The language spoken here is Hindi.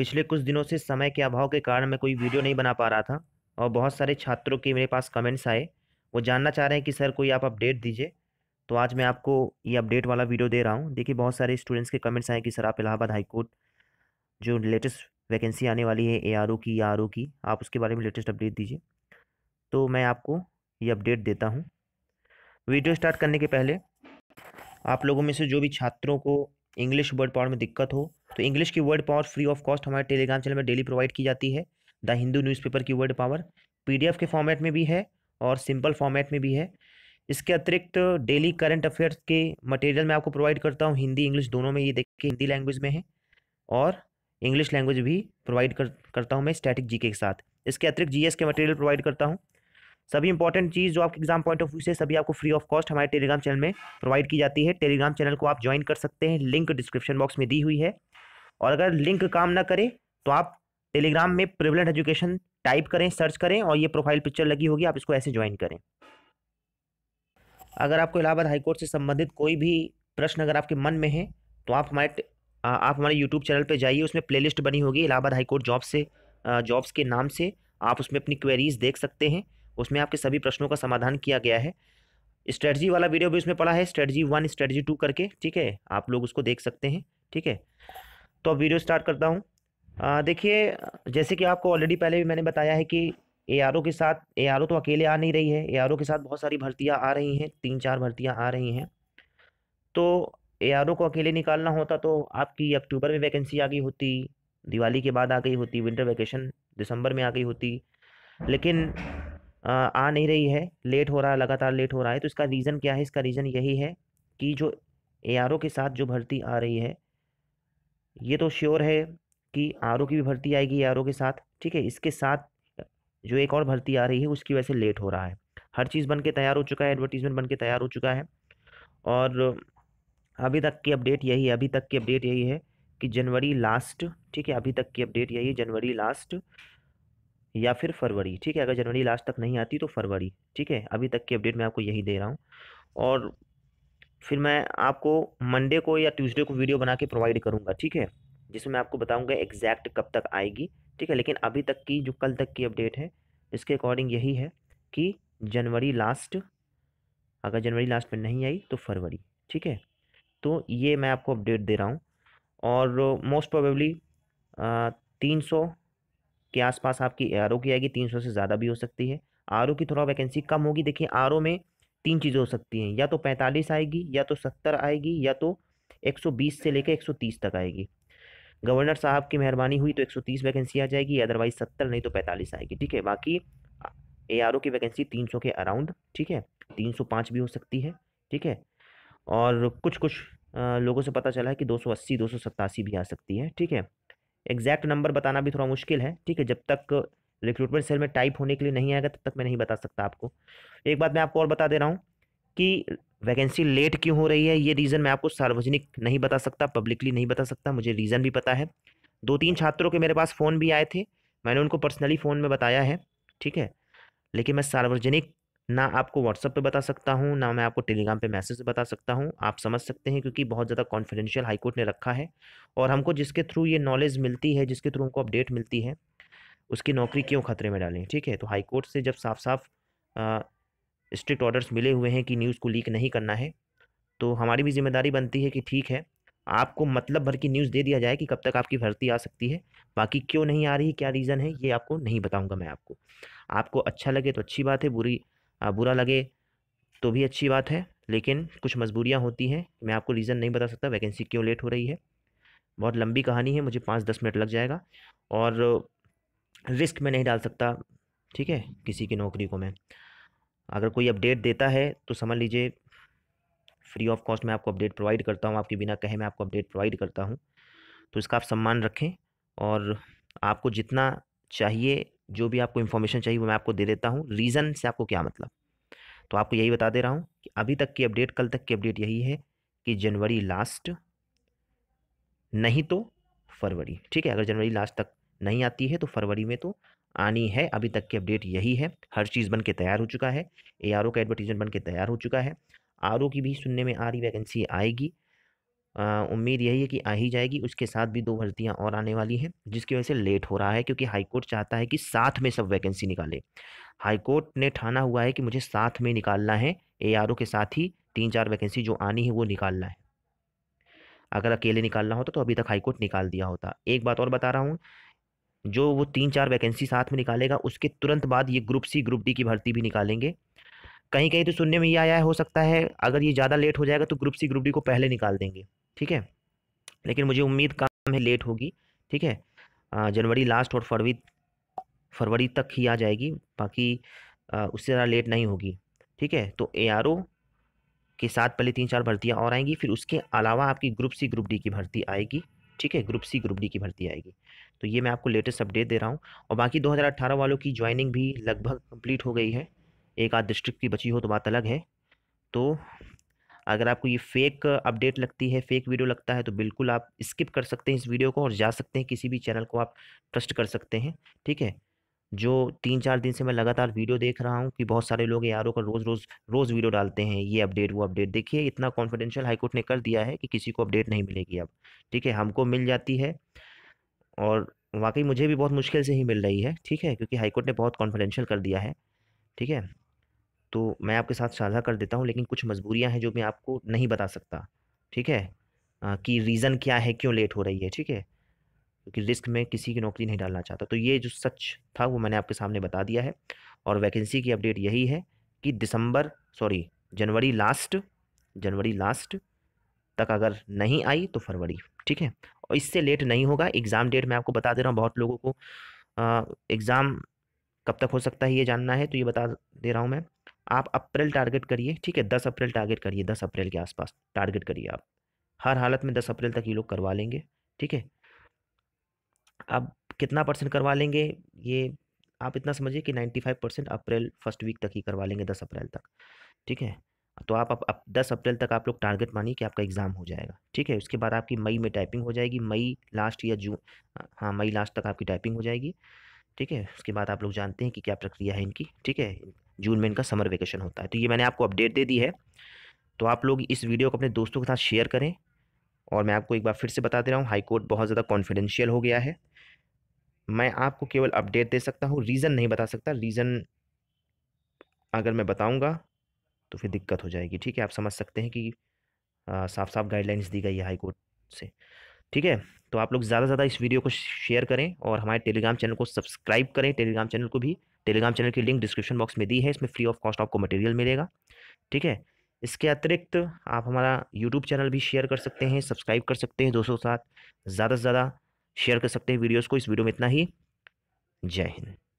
पिछले कुछ दिनों से समय के अभाव के कारण मैं कोई वीडियो नहीं बना पा रहा था और बहुत सारे छात्रों के मेरे पास कमेंट्स आए वो जानना चाह रहे हैं कि सर कोई आप अपडेट दीजिए तो आज मैं आपको ये अपडेट वाला वीडियो दे रहा हूँ देखिए बहुत सारे स्टूडेंट्स के कमेंट्स आए कि सर आप इलाहाबाद हाईकोर्ट जो लेटेस्ट वैकेंसी आने वाली है ए आर ओ की आर e ओ की आप उसके बारे में लेटेस्ट अपडेट दीजिए तो मैं आपको ये अपडेट देता हूँ वीडियो स्टार्ट करने के पहले आप लोगों में से जो भी छात्रों को इंग्लिश वर्ड पावर में दिक्कत हो तो इंग्लिश की word power free of cost हमारे टेलीग्राम चैनल में डेली प्रोवाइड की जाती है द हिंदू न्यूज़पेपर की वर्ड पावर पीडीएफ के फॉर्मेट में भी है और सिंपल फॉर्मेट में भी है इसके अतिरिक्त डेली करंट अफेयर्स के मटेरियल मैं आपको प्रोवाइड करता हूँ हिंदी इंग्लिश दोनों में ये देख के हिंदी लैंग्वेज में है और इंग्लिश लैंग्वेज भी प्रोवाइड कर, करता हूँ मैं स्टैटिक जी के साथ इसके अतिरिक्त जी के मटेरियल प्रोवाइड करता हूँ सभी इंपॉर्टेंट चीज़ जो आपके एग्जाम पॉइंट ऑफ व्यू से सभी आपको फ्री ऑफ कॉस्ट हमारे टेलीग्राम चैनल में प्रोवाइड की जाती है टेलीग्राम चैनल को आप ज्वाइन कर सकते हैं लिंक डिस्क्रिप्शन बॉक्स में दी हुई है और अगर लिंक काम ना करे तो आप टेलीग्राम में प्रिवलेंट एजुकेशन टाइप करें सर्च करें और ये प्रोफाइल पिक्चर लगी होगी आप इसको ऐसे ज्वाइन करें अगर आपको इलाहाबाद हाईकोर्ट से संबंधित कोई भी प्रश्न अगर आपके मन में है तो आप हमारे आप हमारे यूट्यूब चैनल पर जाइए उसमें प्ले बनी होगी इलाहाबाद हाईकोर्ट जॉब से जॉब्स के नाम से आप उसमें अपनी क्वेरीज देख सकते हैं उसमें आपके सभी प्रश्नों का समाधान किया गया है स्ट्रेटजी वाला वीडियो भी उसमें पड़ा है स्ट्रेटजी वन स्ट्रेटजी टू करके ठीक है आप लोग उसको देख सकते हैं ठीक है तो अब वीडियो स्टार्ट करता हूँ देखिए जैसे कि आपको ऑलरेडी पहले भी मैंने बताया है कि ए के साथ ए तो अकेले आ नहीं रही है ए के साथ बहुत सारी भर्तियाँ आ रही हैं तीन चार भर्तियाँ आ रही हैं तो ए को अकेले निकालना होता तो आपकी अक्टूबर में वैकेंसी आ गई होती दिवाली के बाद आ गई होती विंटर वैकेशन दिसंबर में आ गई होती लेकिन आ नहीं रही है लेट हो रहा है लगातार लेट हो रहा है तो इसका रीज़न क्या है इसका रीज़न यही है कि जो ए के साथ जो भर्ती आ रही है ये तो श्योर है कि आर की भी भर्ती आएगी ए के साथ ठीक है इसके साथ जो एक और भर्ती आ रही है उसकी वजह से लेट हो रहा है हर चीज़ बन के तैयार हो चुका है एडवर्टीज़मेंट बन के तैयार हो चुका है और अभी तक की अपडेट यही है अभी तक की अपडेट यही है कि जनवरी लास्ट ठीक है अभी तक की अपडेट यही है जनवरी लास्ट या फिर फरवरी ठीक है अगर जनवरी लास्ट तक नहीं आती तो फरवरी ठीक है अभी तक की अपडेट मैं आपको यही दे रहा हूँ और फिर मैं आपको मंडे को या ट्यूसडे को वीडियो बना के प्रोवाइड करूँगा ठीक है जिसमें मैं आपको बताऊँगा एग्जैक्ट कब तक आएगी ठीक है लेकिन अभी तक की जो कल तक की अपडेट है इसके अकॉर्डिंग यही है कि जनवरी लास्ट अगर जनवरी लास्ट में नहीं आई तो फरवरी ठीक है तो ये मैं आपको अपडेट दे रहा हूँ और मोस्ट प्रोबेबली तीन सौ के आसपास आपकी ए की आएगी तीन से ज़्यादा भी हो सकती है आर की थोड़ा वैकेंसी कम होगी देखिए आर में तीन चीज़ें हो सकती हैं या तो पैंतालीस आएगी या तो सत्तर आएगी या तो एक सौ बीस से लेकर एक सौ तीस तक आएगी गवर्नर साहब की मेहरबानी हुई तो एक सौ तीस वैकेंसी आ जाएगी अदरवाइज सत्तर नहीं तो पैंतालीस आएगी ठीक है बाकी ए की वैकेंसी तीन सौ के अराउंड ठीक है तीन सौ पाँच भी हो सकती है ठीक है और कुछ कुछ लोगों से पता चला है कि दो सौ अस्सी दो सौ सत्तासी भी आ सकती है ठीक है एग्जैक्ट नंबर बताना भी थोड़ा मुश्किल है ठीक है जब तक रिक्रूटमेंट सेल में टाइप होने के लिए नहीं आएगा तब तक मैं नहीं बता सकता आपको एक बात मैं आपको और बता दे रहा हूँ कि वैकेंसी लेट क्यों हो रही है ये रीज़न मैं आपको सार्वजनिक नहीं बता सकता पब्लिकली नहीं बता सकता मुझे रीज़न भी पता है दो तीन छात्रों के मेरे पास फ़ोन भी आए थे मैंने उनको पर्सनली फ़ोन में बताया है ठीक है लेकिन मैं सार्वजनिक ना आपको व्हाट्सअप पे बता सकता हूँ ना मैं आपको टेलीग्राम पे मैसेज बता सकता हूँ आप समझ सकते हैं क्योंकि बहुत ज़्यादा कॉन्फिडेंशियल हाईकोर्ट ने रखा है और हमको जिसके थ्रू ये नॉलेज मिलती है जिसके थ्रू हमको अपडेट मिलती है उसकी नौकरी क्यों खतरे में डालें ठीक है तो हाईकोर्ट से जब साफ साफ स्ट्रिक्ट ऑर्डर्स मिले हुए हैं कि न्यूज़ को लीक नहीं करना है तो हमारी भी जिम्मेदारी बनती है कि ठीक है आपको मतलब भर की न्यूज़ दे दिया जाए कि कब तक आपकी भर्ती आ सकती है बाकी क्यों नहीं आ रही क्या रीज़न है ये आपको नहीं बताऊंगा मैं आपको आपको अच्छा लगे तो अच्छी बात है बुरी आप बुरा लगे तो भी अच्छी बात है लेकिन कुछ मजबूरियाँ होती हैं मैं आपको रीज़न नहीं बता सकता वैकेंसी क्यों लेट हो रही है बहुत लंबी कहानी है मुझे पाँच दस मिनट लग जाएगा और रिस्क में नहीं डाल सकता ठीक है किसी की नौकरी को मैं अगर कोई अपडेट देता है तो समझ लीजिए फ्री ऑफ कॉस्ट मैं आपको अपडेट प्रोवाइड करता हूँ आपके बिना कहे मैं आपको अपडेट प्रोवाइड करता हूँ तो इसका आप सम्मान रखें और आपको जितना चाहिए जो भी आपको इन्फॉर्मेशन चाहिए वो मैं आपको दे देता हूँ रीज़न से आपको क्या मतलब तो आपको यही बता दे रहा हूँ कि अभी तक की अपडेट कल तक की अपडेट यही है कि जनवरी लास्ट नहीं तो फरवरी ठीक है अगर जनवरी लास्ट तक नहीं आती है तो फरवरी में तो आनी है अभी तक की अपडेट यही है हर चीज़ बन के तैयार हो चुका है ए आर ओ का एडवर्टीजमेंट बन के तैयार हो चुका है आर ओ की भी सुनने में आ रही वैकेंसी आएगी उम्मीद यही है कि आ ही जाएगी उसके साथ भी दो भर्तियां और आने वाली हैं जिसकी वजह से लेट हो रहा है क्योंकि हाईकोर्ट चाहता है कि साथ में सब वैकेंसी निकाले हाईकोर्ट ने ठाना हुआ है कि मुझे साथ में निकालना है ए के साथ ही तीन चार वैकेंसी जो आनी है वो निकालना है अगर अकेले निकालना होता तो अभी तक हाईकोर्ट निकाल दिया होता एक बात और बता रहा हूँ जो वो तीन चार वैकेंसी साथ में निकालेगा उसके तुरंत बाद ये ग्रुप सी ग्रुप डी की भर्ती भी निकालेंगे कहीं कहीं तो सुनने में ये आया है हो सकता है अगर ये ज़्यादा लेट हो जाएगा तो ग्रुप सी ग्रुप डी को पहले निकाल देंगे ठीक है लेकिन मुझे उम्मीद काम है लेट होगी ठीक है जनवरी लास्ट और फरवरी फरवरी तक ही आ जाएगी बाकी उससे ज़्यादा लेट नहीं होगी ठीक है तो ए के साथ पहले तीन चार भर्तियाँ और आएंगी फिर उसके अलावा आपकी ग्रुप सी ग्रुप डी की भर्ती आएगी ठीक है ग्रुप सी ग्रुप डी की भर्ती आएगी तो ये मैं आपको लेटेस्ट अपडेट दे रहा हूँ और बाकी 2018 वालों की ज्वाइनिंग भी लगभग कंप्लीट हो गई है एक आध डिस्ट्रिक्ट की बची हो तो बात अलग है तो अगर आपको ये फेक अपडेट लगती है फेक वीडियो लगता है तो बिल्कुल आप स्किप कर सकते हैं इस वीडियो को और जा सकते हैं किसी भी चैनल को आप ट्रस्ट कर सकते हैं ठीक है जो तीन चार दिन से मैं लगातार वीडियो देख रहा हूँ कि बहुत सारे लोग यार का रोज़ रोज़ रोज़ वीडियो डालते हैं ये अपडेट वो अपडेट देखिए इतना कॉन्फिडेंशियल हाईकोर्ट ने कर दिया है कि किसी को अपडेट नहीं मिलेगी अब ठीक है हमको मिल जाती है और वाकई मुझे भी बहुत मुश्किल से ही मिल रही है ठीक है क्योंकि हाईकोर्ट ने बहुत कॉन्फिडेंशियल कर दिया है ठीक है तो मैं आपके साथ साझा कर देता हूँ लेकिन कुछ मजबूरियाँ हैं जो मैं आपको नहीं बता सकता ठीक है कि रीज़न क्या है क्यों लेट हो रही है ठीक है क्योंकि रिस्क में किसी की नौकरी नहीं डालना चाहता तो ये जो सच था वो मैंने आपके सामने बता दिया है और वैकेंसी की अपडेट यही है कि दिसंबर सॉरी जनवरी लास्ट जनवरी लास्ट तक अगर नहीं आई तो फरवरी ठीक है और इससे लेट नहीं होगा एग्ज़ाम डेट मैं आपको बता दे रहा हूँ बहुत लोगों को एग्ज़ाम कब तक हो सकता है ये जानना है तो ये बता दे रहा हूँ मैं आप अप्रैल टारगेट करिए ठीक है दस अप्रैल टारगेट करिए दस अप्रैल के आसपास टारगेट करिए आप हर हालत में दस अप्रैल तक ये लोग करवा लेंगे ठीक है अब कितना परसेंट करवा लेंगे ये आप इतना समझिए कि ninety five percent April first week तक ही करवा लेंगे दस अप्रैल तक ठीक है तो आप अब दस अप्रैल तक आप लोग टारगेट मानिए कि आपका एग्ज़ाम हो जाएगा ठीक है उसके बाद आपकी मई में टाइपिंग हो जाएगी मई लास्ट या जून हाँ मई लास्ट तक आपकी टाइपिंग हो जाएगी ठीक है उसके बाद आप लोग जानते हैं कि क्या प्रक्रिया है इनकी ठीक है जून में इनका समर वेकेशन होता है तो ये मैंने आपको अपडेट दे दी है तो आप लोग इस वीडियो को अपने दोस्तों के साथ शेयर करें और मैं आपको एक बार फिर से बता दे रहा हूँ हाईकोर्ट बहुत ज़्यादा कॉन्फिडेंशियल हो गया है मैं आपको केवल अपडेट दे सकता हूँ रीज़न नहीं बता सकता रीज़न अगर मैं बताऊँगा तो फिर दिक्कत हो जाएगी ठीक है आप समझ सकते हैं कि साफ साफ गाइडलाइंस दी गई है हाई कोर्ट से ठीक है तो आप लोग ज़्यादा से ज़्यादा इस वीडियो को शेयर करें और हमारे टेलीग्राम चैनल को सब्सक्राइब करें टेलीग्राम चैनल को भी टेलीग्राम चैनल की लिंक डिस्क्रिप्शन बॉक्स में दी है इसमें फ्री ऑफ कॉस्ट आपको मटेरियल मिलेगा ठीक है इसके अतिरिक्त आप हमारा यूट्यूब चैनल भी शेयर कर सकते हैं सब्सक्राइब कर सकते हैं दोस्तों के साथ ज़्यादा से ज़्यादा शेयर कर सकते हैं वीडियोज़ को इस वीडियो में इतना ही जय हिंद